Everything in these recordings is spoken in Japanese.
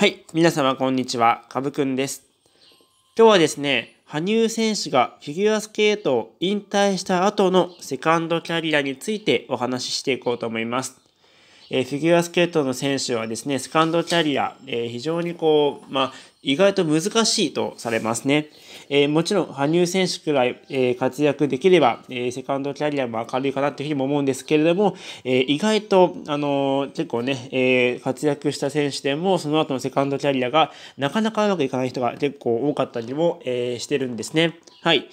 はい。皆様、こんにちは。かぶくんです。今日はですね、羽生選手がフィギュアスケートを引退した後のセカンドキャリアについてお話ししていこうと思います。えフィギュアスケートの選手はですね、セカンドキャリア、え非常にこう、まあ、意外と難しいとされますね。えもちろん、羽生選手くらい、え活躍できれば、えセカンドキャリアも明るいかなというふうにも思うんですけれども、え意外と、あの結構ね、え活躍した選手でも、その後のセカンドキャリアがなかなかうまくいかない人が結構多かったりも、えしてるんですね。はい。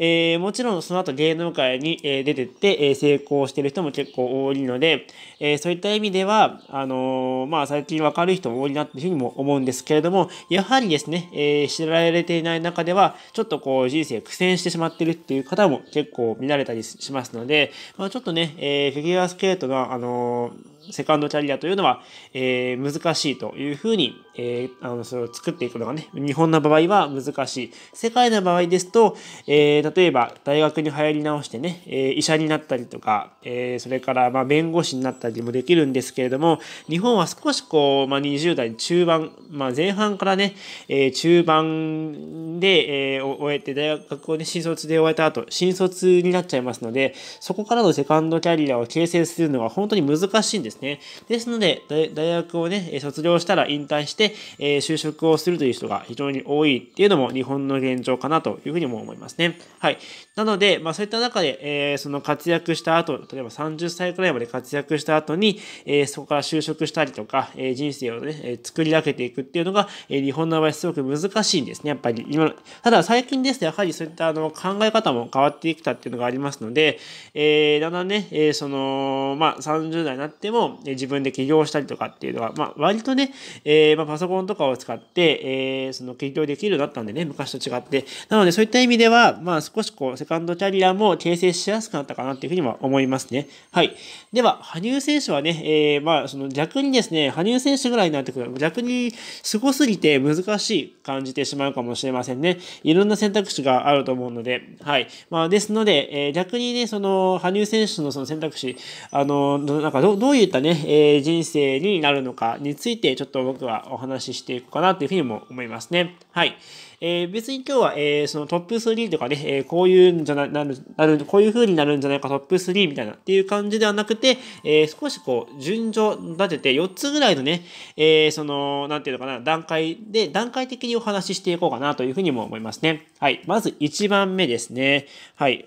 えー、もちろんその後芸能界に、え出てって、え成功してる人も結構多いので、えそういった意味では、あのまあ、最近わかる人も多いなっていうふうにも思うんですけれども、やはりですね、え知られていない中では、ちょっとこう人生苦戦してしまってるっていう方も結構見られたりしますので、まあ、ちょっとね、えフィギュアスケートが、あのーセカンドキャリアというのは、えー、難しいというふうに、えー、あの、それを作っていくのがね、日本の場合は難しい。世界の場合ですと、えー、例えば大学に入り直してね、え医者になったりとか、えそれからま弁護士になったりもできるんですけれども、日本は少しこう、まあ、20代中盤、まあ、前半からね、え中盤で、え終えて、大学をね、新卒で終えた後、新卒になっちゃいますので、そこからのセカンドキャリアを形成するのは本当に難しいんですですね。ですので、大学をね、卒業したら引退して、え就職をするという人が非常に多いっていうのも日本の現状かなというふうにも思いますね。はい。なので、まあそういった中で、えー、その活躍した後、例えば30歳くらいまで活躍した後に、えー、そこから就職したりとか、えー、人生をね、え作り上げていくっていうのが、え日本の場合すごく難しいんですね、やっぱり。今ただ最近ですと、やはりそういったあの考え方も変わってきたっていうのがありますので、えだんだんね、えその、まあ30代になっても、自分で起業したりとかっていうのは、まあ、割とね、えー、まあ、パソコンとかを使って、えー、その起業できるようになったんでね、昔と違って。なので、そういった意味では、まあ、少しこう、セカンドキャリアも形成しやすくなったかなっていうふうには思いますね。はい。では、羽生選手はね、えー、まあ、その逆にですね、羽生選手ぐらいになってくる逆に凄すぎて難しい感じてしまうかもしれませんね。いろんな選択肢があると思うので、はい。まあ、ですので、えー、逆にね、その、羽生選手のその選択肢、あの、なんかど、どういういったね、えー、人生になるのかについてちょっと僕はお話ししていこうかなというふうにも思いますね。はい。えー、別に今日は、えー、そのトップ3とかね、えー、こういうんじゃな、なる、なる、こういう風になるんじゃないかトップ3みたいなっていう感じではなくて、えー、少しこう、順序立てて4つぐらいのね、えー、その、なんていうのかな、段階で、段階的にお話ししていこうかなというふうにも思いますね。はい。まず1番目ですね。はい。い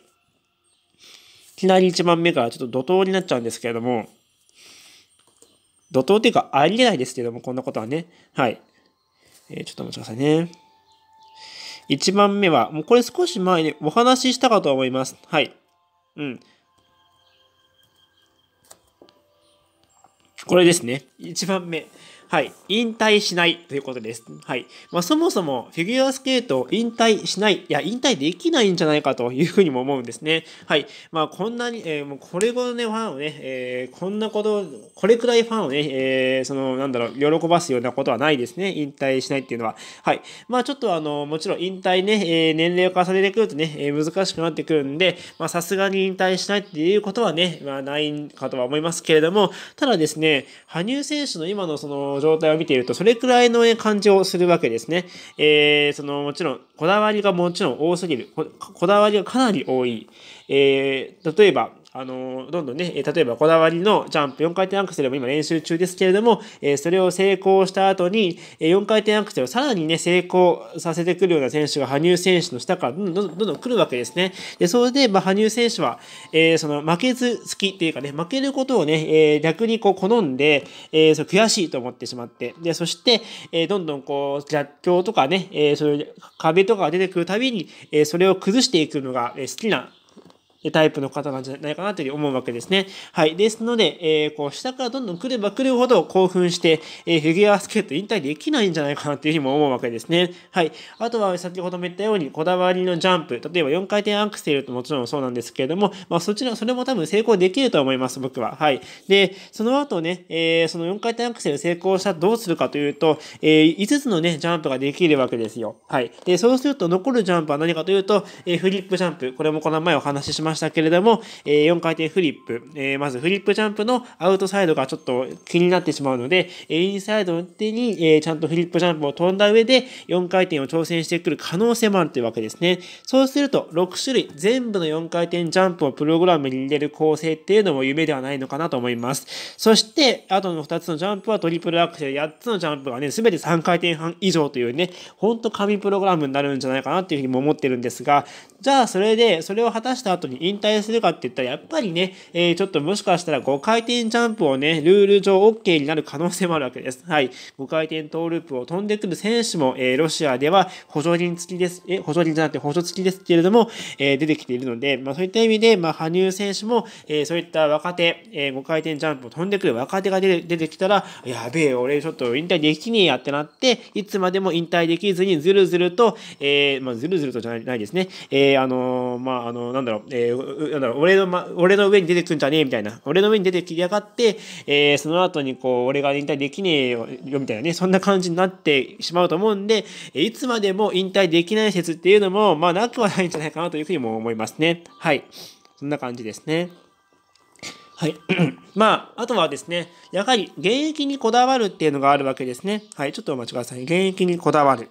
きなり1番目からちょっと怒涛になっちゃうんですけれども、怒涛というかありえないですけども、こんなことはね。はい。えー、ちょっとお待ちくださいね。1番目は、もうこれ少し前にお話ししたかと思います。はい。うん。これですね。1番目。はい、引退しないということです。はい。まあ、そもそもフィギュアスケートを引退しない、いや、引退できないんじゃないかというふうにも思うんですね。はい。まあ、こんなに、えー、もうこれほどね、ファンをね、えー、こんなこと、これくらいファンをね、えー、その、なんだろう、喜ばすようなことはないですね。引退しないっていうのは。はい。まあ、ちょっとあの、もちろん引退ね、えー、年齢を重ねてくるとね、え難しくなってくるんで、まあ、さすがに引退しないっていうことはね、まあ、ないかとは思いますけれども、ただですね、羽生選手の今のその、状態を見ていると、それくらいの、ね、感じをするわけですね。えー、その、もちろん、こだわりがもちろん多すぎる。こだわりがかなり多い。えー、例えば、あのどんどんね、例えばこだわりのジャンプ4回転アクセルも今練習中ですけれども、えそれを成功した後に、え4回転アクセルをさらにね、成功させてくるような選手が羽生選手の下からどんどんどんどん来るわけですね。で、それで、ま羽生選手は、えその負けず好きっていうかね、負けることをね、え逆にこう好んで、えそ悔しいと思ってしまって、で、そして、えどんどんこう、逆境とかね、えそういう壁とかが出てくるたびに、えそれを崩していくのが好きなタイプの方なんじゃないかなというふうに思うわけですね。はい。ですので、えー、こう、下からどんどん来れば来るほど興奮して、えー、フィギュアスケート引退できないんじゃないかなというふうにも思うわけですね。はい。あとは、先ほども言ったように、こだわりのジャンプ、例えば4回転アクセルともちろんそうなんですけれども、まあ、そちら、それも多分成功できると思います、僕は。はい。で、その後ね、えー、その4回転アクセル成功したらどうするかというと、えー、5つのね、ジャンプができるわけですよ。はい。で、そうすると残るジャンプは何かというと、えー、フリップジャンプ。これもこの前お話ししましたましたけれども、えー、4回転フリップ、えー、まずフリップジャンプのアウトサイドがちょっと気になってしまうので、えインサイドの手に、えー、ちゃんとフリップジャンプを飛んだ上で4回転を挑戦してくる可能性もあるというわけですね。そうすると6種類全部の4回転ジャンプをプログラムに入れる構成っていうのも夢ではないのかなと思います。そして、あとの2つのジャンプはトリプルアクセル、8つのジャンプがね、全て3回転半以上というね、ほんと神プログラムになるんじゃないかなっていうふうにも思ってるんですが、じゃあそれで、それを果たした後に引退するかって言ったら、やっぱりね、えー、ちょっともしかしたら5回転ジャンプをね、ルール上 OK になる可能性もあるわけです。はい。5回転トーループを飛んでくる選手も、えー、ロシアでは補助輪付きです。え、補助輪じゃなくて補助付きですけれども、えー、出てきているので、まあそういった意味で、まあ羽生選手も、えー、そういった若手、えー、5回転ジャンプを飛んでくる若手が出てきたら、やべえ、俺ちょっと引退できねえやってなって、いつまでも引退できずにずるずると、えー、まあずるずるとじゃないですね。えー、あのー、まああのー、なんだろう、えーえなんだろう、俺の、ま、俺の上に出てくんじゃねえみたいな、俺の上に出てきやがって、えー、その後にこう、俺が引退できねえよ、みたいなね、そんな感じになってしまうと思うんで、いつまでも引退できない説っていうのも、まあ、なくはないんじゃないかなというふうにも思いますね。はい。そんな感じですね。はい。まあ、あとはですね、やはり現役にこだわるっていうのがあるわけですね。はい。ちょっとお待ちください。現役にこだわる。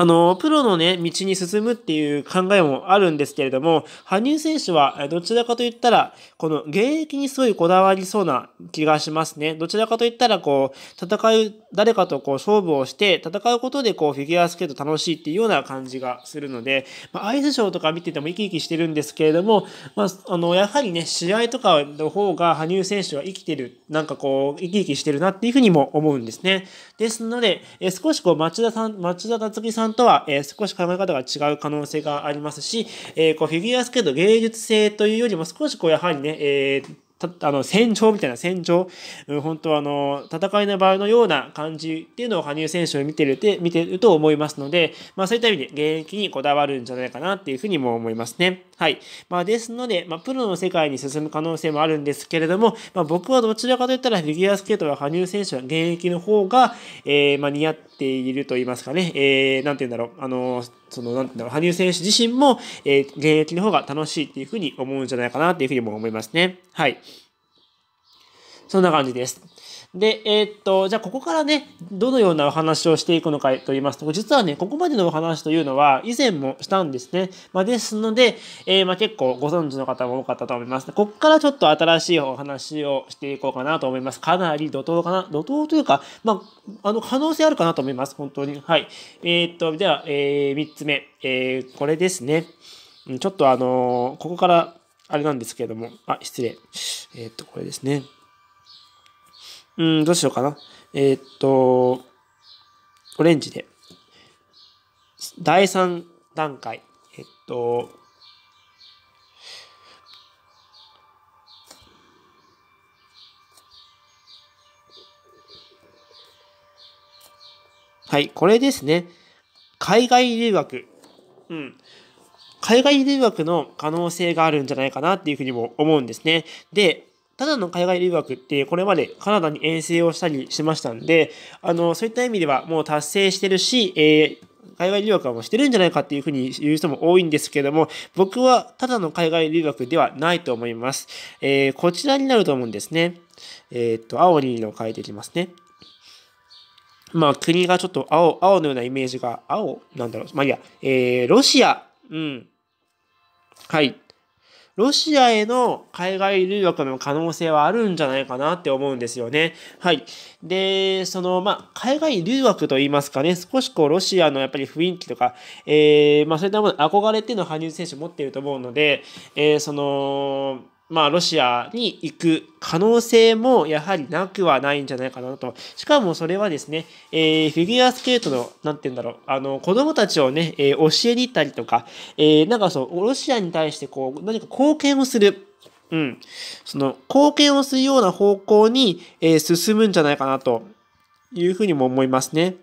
あの、プロのね、道に進むっていう考えもあるんですけれども、羽生選手はどちらかと言ったら、この現役にすごいこだわりそうな気がしますね。どちらかと言ったら、こう、戦う誰かとこう勝負をして戦うことでこうフィギュアスケート楽しいっていうような感じがするので、まあ、アイスショーとか見てても生き生きしてるんですけれども、まあ、あのやはりね試合とかの方が羽生選手は生きてるなんかこう生き生きしてるなっていうふうにも思うんですね。ですので、え少しこう町田さん町田達樹さんとは、え少し考え方が違う可能性がありますし、えこうフィギュアスケート芸術性というよりも少しこうやはりね、えーたあの戦場みたいな戦場、うん、本当はあの戦いの場合のような感じっていうのを羽生選手を見てるて見てると思いますので、まあ、そういった意味で現役にこだわるんじゃないかなっていうふうにも思いますね。はい。まあ、ですので、まあ、プロの世界に進む可能性もあるんですけれども、まあ、僕はどちらかといったらフィギュアスケートは羽生選手は現役の方が、えー、まあ、似合っていると言いますかね、えー、なんて言うんだろう、あのその、なんて言うんだろう、羽生選手自身も、えー、現役の方が楽しいっていうふうに思うんじゃないかなっていうふうにも思いますね。はい。そんな感じです。で、えー、っと、じゃあここからね、どのようなお話をしていくのかと言いますと、実はね、ここまでのお話というのは以前もしたんですね。まあ、ですので、えー、まあ、結構ご存知の方も多かったと思います。ここからちょっと新しいお話をしていこうかなと思います。かなり怒涛かな、怒涛というか、まあ、あの、可能性あるかなと思います。本当に。はい。えー、っと、では、えー、3つ目。えー、これですね。ちょっとあのここから、あれなんですけれども、あ、失礼。えっと、これですね。うん、どうしようかな。えー、っと、オレンジで。第3段階。えっと、はい、これですね。海外留学。うん。海外留学の可能性があるんじゃないかなっていうふうにも思うんですね。で、ただの海外留学ってこれまでカナダに遠征をしたりしましたんで、あの、そういった意味ではもう達成してるし、えー海外留学はもうしてるんじゃないかっていうふうに言う人も多いんですけども、僕はただの海外留学ではないと思います。えー、こちらになると思うんですね。えー、っと、青に色を変えていきますね。まあ、国がちょっと青、青のようなイメージが、青なんだろう。まあ、いいや、えー、ロシア。うん。はい。ロシアへの海外留学の可能性はあるんじゃないかなって思うんですよね。はい。で、その、まあ、海外留学といいますかね、少しこう、ロシアのやっぱり雰囲気とか、えー、まあ、そういったもの、憧れっていうのを羽生選手持ってると思うので、えー、その、まあ、ロシアに行く可能性もやはりなくはないんじゃないかなと。しかもそれはですね、えー、フィギュアスケートの、なんて言うんだろう、あの、子供たちをね、えー、教えに行ったりとか、えー、なんかそう、ロシアに対してこう、何か貢献をする。うん。その、貢献をするような方向に、えー、進むんじゃないかなというふうにも思いますね。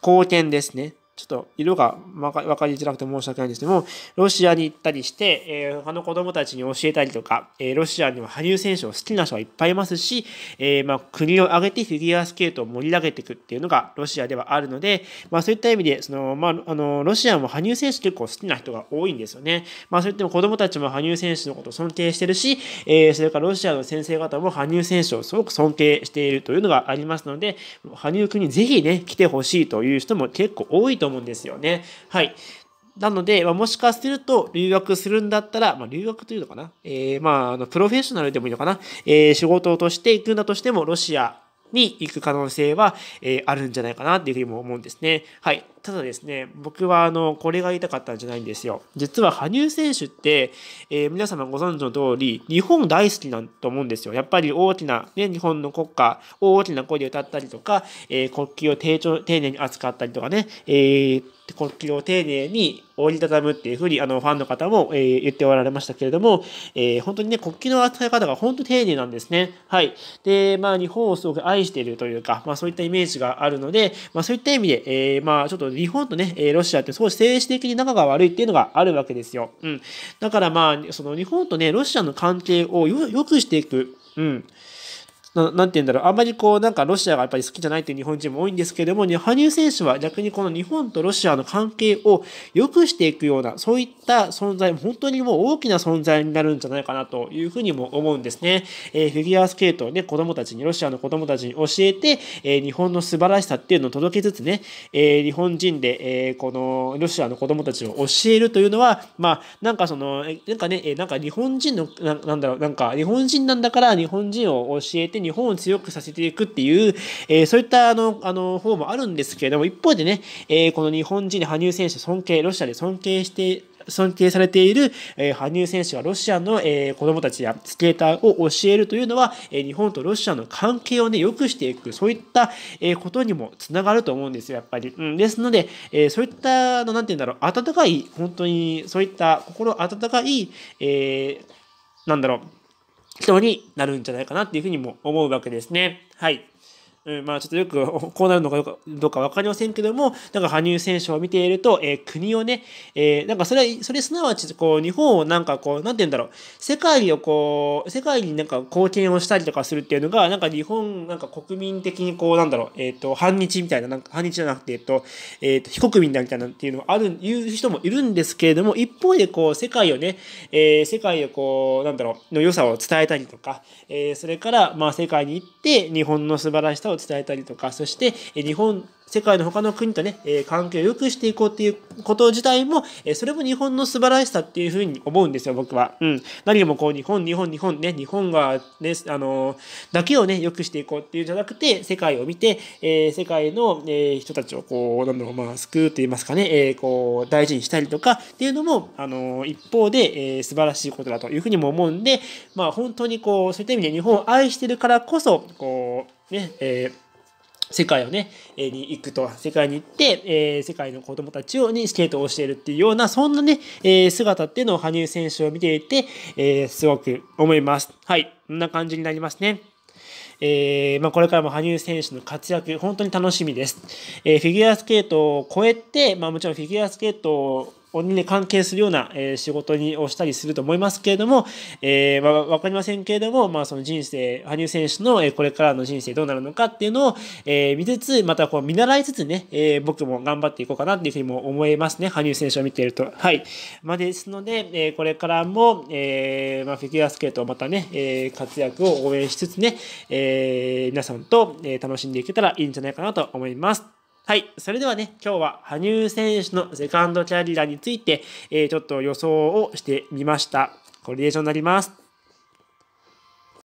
貢献ですね。ちょっと色が分かりづらくて申し訳ないんですけども、ロシアに行ったりして、えー、他の子供たちに教えたりとか、えー、ロシアには羽生選手を好きな人はいっぱいいますし、えー、まあ、国を挙げてフィギュアスケートを盛り上げていくっていうのがロシアではあるので、まあ、そういった意味で、その、まあ、あの、ロシアも羽生選手結構好きな人が多いんですよね。まあ、そういっても子供たちも羽生選手のことを尊敬してるし、えー、それからロシアの先生方も羽生選手をすごく尊敬しているというのがありますので、羽生君にぜひね、来てほしいという人も結構多いと思うんですよね。はい。なので、まあ、もしかすると、留学するんだったら、まあ、留学というのかな、えー、まあ、あの、プロフェッショナルでもいいのかな、えー、仕事として行くんだとしても、ロシアに行く可能性は、えー、あるんじゃないかなっていうふうにも思うんですね。はい。ただですね、僕はあの、これが言いたかったんじゃないんですよ。実は羽生選手って、えー、皆様ご存知の通り、日本大好きなんと思うんですよ。やっぱり大きな、ね、日本の国歌を大きな声で歌ったりとか、えー、国旗を丁寧に扱ったりとかね、えー、国旗を丁寧に折りたたむっていうふうに、あの、ファンの方も、えー、言っておられましたけれども、えー、本当にね、国旗の扱い方が本当丁寧なんですね。はい。で、まあ、日本をすごく愛しているというか、まあ、そういったイメージがあるので、まあ、そういった意味で、えー、まあ、ちょっと日本とね、ロシアって少し政治的に仲が悪いっていうのがあるわけですよ。うん。だからまあ、その日本とね、ロシアの関係をよくしていく。うん。ななんて言うんだろう、あんまりこう、なんかロシアがやっぱり好きじゃないっていう日本人も多いんですけれども、羽生選手は逆にこの日本とロシアの関係を良くしていくような、そういった存在、本当にもう大きな存在になるんじゃないかなというふうにも思うんですね。えー、フィギュアスケートをね、子供たちに、ロシアの子供たちに教えて、えー、日本の素晴らしさっていうのを届けつつね、えー、日本人で、えー、このロシアの子供たちを教えるというのは、まあ、なんかその、なんかね、なんか日本人の、ななんだろう、なんか日本人なんだから日本人を教えて、て日本を強くさせていくっていう、えー、そういったあの、あの、方もあるんですけれども、一方でね、えー、この日本人、羽生選手尊敬、ロシアで尊敬して、尊敬されている、えー、羽生選手がロシアの、えー、子供たちやスケーターを教えるというのは、えー、日本とロシアの関係をね、良くしていく、そういった、えー、ことにもつながると思うんですよ、やっぱり。うん、ですので、えー、そういった、の、なんて言うんだろう、温かい、本当に、そういった心温かい、えー、なんだろう、人になるんじゃないかなっていうふうにも思うわけですね。はい。まあちょっとよく こうなるのかどうかわかりませんけども、なんか羽生選手を見ていると、えー、国をね、えー、なんかそれは、それすなわち、こう、日本をなんかこう、なんて言うんだろう、世界をこう、世界になんか貢献をしたりとかするっていうのが、なんか日本、なんか国民的にこう、なんだろう、えっ、ー、と、反日みたいな、なんか反日じゃなくて、えっ、と、えっ、と、非国民だみたいなっていうのはある、いう人もいるんですけれども、一方でこう、世界をね、えー、世界をこう、なんだろう、の良さを伝えたりとか、えー、それから、まあ世界に行って、日本の素晴らしさを伝えたりとか、そして日本、世界の他の国とね、え関係を良くしていこうっていうこと自体も、えそれも日本の素晴らしさっていうふうに思うんですよ、僕は。うん。何もこう、日本、日本、日本ね、日本がね、あのだけをね、良くしていこうっていうんじゃなくて、世界を見て、え世界の、え人たちをこう、なんだろう、まあ、救うと言いますかね、えこう、大事にしたりとかっていうのも、あの一方で、えー、素晴らしいことだというふうにも思うんで、まあ、本当にこう、そういった意味で日本を愛してるからこそ、こう、ね、えー世界をね、えに行くと、世界に行って、えー、世界の子供たちをにスケートをしているっていうような、そんなね、えー、姿っていうのを羽生選手を見ていて、えー、すごく思います。はい。こんな感じになりますね。えー、まあ、これからも羽生選手の活躍、本当に楽しみです。えー、フィギュアスケートを超えて、まあ、もちろんフィギュアスケートに関係するような、えー、仕事にをしたりすると思いますけれども、えー、まあ、わかりませんけれども、まあ、その人生、羽生選手の、えこれからの人生どうなるのかっていうのを、えー、見つつ、またこう見習いつつね、えー、僕も頑張っていこうかなっていうふうにも思いますね、羽生選手を見ていると。はい。まあ、ですので、えこれからも、えまあ、フィギュアスケートをまたね、え活躍を応援しつつね、え皆さんと、え楽しんでいけたらいいんじゃないかなと思います。はい。それではね、今日は羽生選手のセカンドキャリアについて、えー、ちょっと予想をしてみました。これで以上になります。